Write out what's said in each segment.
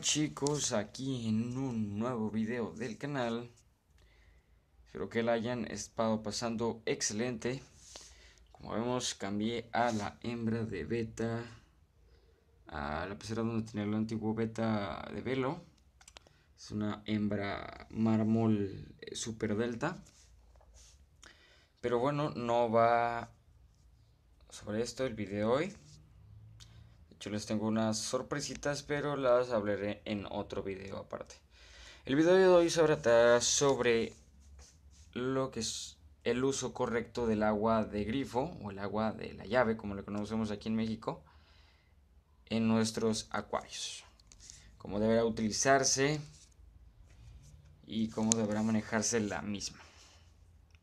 chicos? Aquí en un nuevo video del canal Espero que la hayan estado pasando excelente Como vemos cambié a la hembra de beta A la pecera donde tenía el antiguo beta de velo Es una hembra mármol eh, super delta Pero bueno, no va sobre esto el video hoy yo les tengo unas sorpresitas, pero las hablaré en otro video aparte. El video de hoy se trata sobre lo que es el uso correcto del agua de grifo o el agua de la llave, como lo conocemos aquí en México, en nuestros acuarios. Cómo deberá utilizarse y cómo deberá manejarse la misma.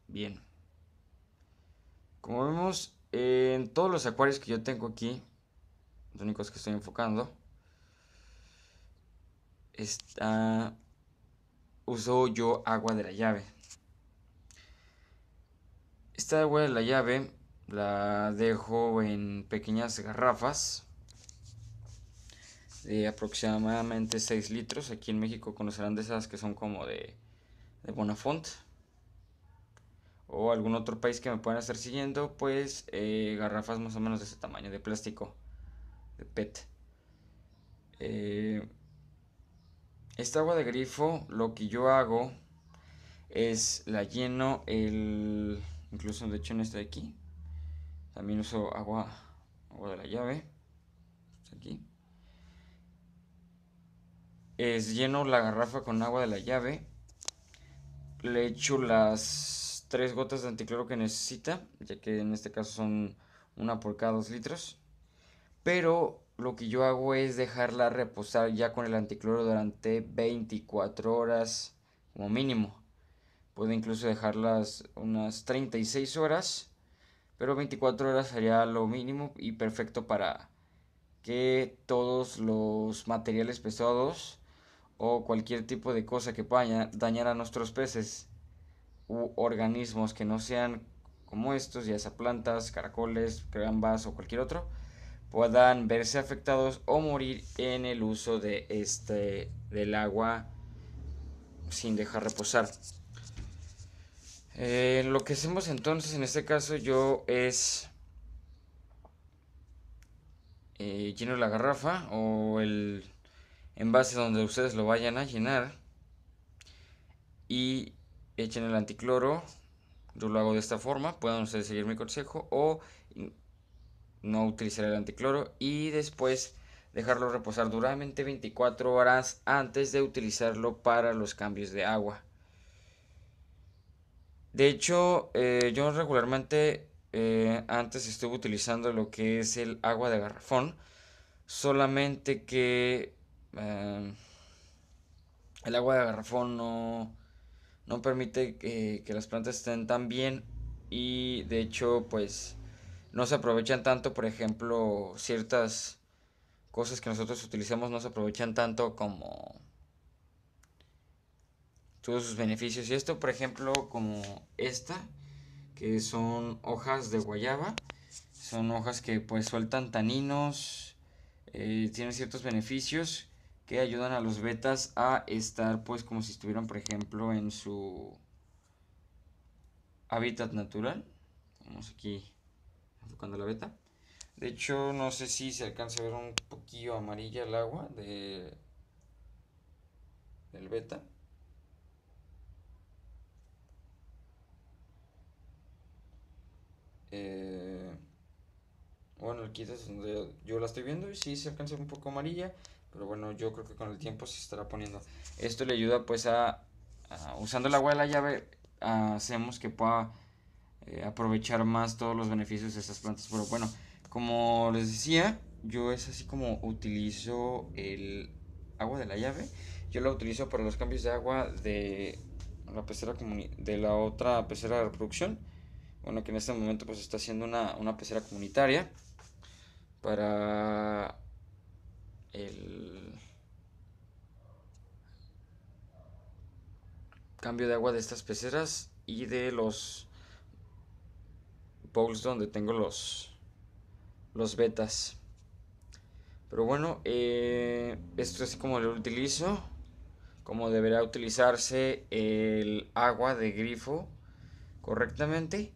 Bien. Como vemos, en todos los acuarios que yo tengo aquí, los únicos que estoy enfocando. Está, uso yo agua de la llave. Esta agua de la llave la dejo en pequeñas garrafas de aproximadamente 6 litros. Aquí en México conocerán de esas que son como de, de Bonafont. O algún otro país que me puedan estar siguiendo, pues eh, garrafas más o menos de ese tamaño, de plástico de PET. Eh, esta agua de grifo, lo que yo hago es la lleno el... Incluso de hecho en esta de aquí. También uso agua, agua de la llave. Pues aquí. Es lleno la garrafa con agua de la llave. Le echo las tres gotas de anticloro que necesita, ya que en este caso son una por cada dos litros pero lo que yo hago es dejarla reposar ya con el anticloro durante 24 horas como mínimo. Puedo incluso dejarlas unas 36 horas, pero 24 horas sería lo mínimo y perfecto para que todos los materiales pesados o cualquier tipo de cosa que pueda dañar a nuestros peces u organismos que no sean como estos, ya sea plantas, caracoles, gambas o cualquier otro, puedan verse afectados o morir en el uso de este, del agua sin dejar reposar. Eh, lo que hacemos entonces en este caso yo es eh, lleno la garrafa o el envase donde ustedes lo vayan a llenar y echen el anticloro. Yo lo hago de esta forma, puedan ustedes seguir mi consejo o no utilizar el anticloro y después dejarlo reposar duramente 24 horas antes de utilizarlo para los cambios de agua. De hecho, eh, yo regularmente eh, antes estuve utilizando lo que es el agua de garrafón, solamente que eh, el agua de garrafón no, no permite que las plantas estén tan bien y de hecho pues no se aprovechan tanto, por ejemplo, ciertas cosas que nosotros utilizamos no se aprovechan tanto como todos sus beneficios. Y esto, por ejemplo, como esta, que son hojas de guayaba, son hojas que pues sueltan taninos, eh, tienen ciertos beneficios que ayudan a los betas a estar pues como si estuvieran, por ejemplo, en su hábitat natural. Vamos aquí enfocando la beta De hecho, no sé si se alcanza a ver un poquillo amarilla el agua de, del beta. Eh, bueno, aquí yo la estoy viendo y si se alcanza un poco amarilla, pero bueno, yo creo que con el tiempo se estará poniendo. Esto le ayuda pues a, a usando el agua de la llave, hacemos que pueda eh, aprovechar más todos los beneficios de estas plantas. Pero bueno, como les decía, yo es así como utilizo el agua de la llave. Yo la utilizo para los cambios de agua de la pecera de la otra pecera de reproducción. Bueno, que en este momento pues está haciendo una, una pecera comunitaria para el cambio de agua de estas peceras y de los donde tengo los, los betas. Pero bueno, eh, esto es como lo utilizo. Como deberá utilizarse el agua de grifo correctamente.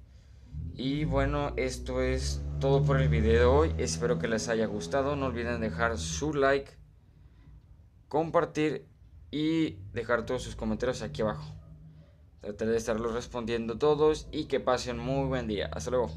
Y bueno, esto es todo por el video de hoy. Espero que les haya gustado. No olviden dejar su like, compartir y dejar todos sus comentarios aquí abajo. Trataré de estarlos respondiendo todos y que pasen muy buen día. Hasta luego.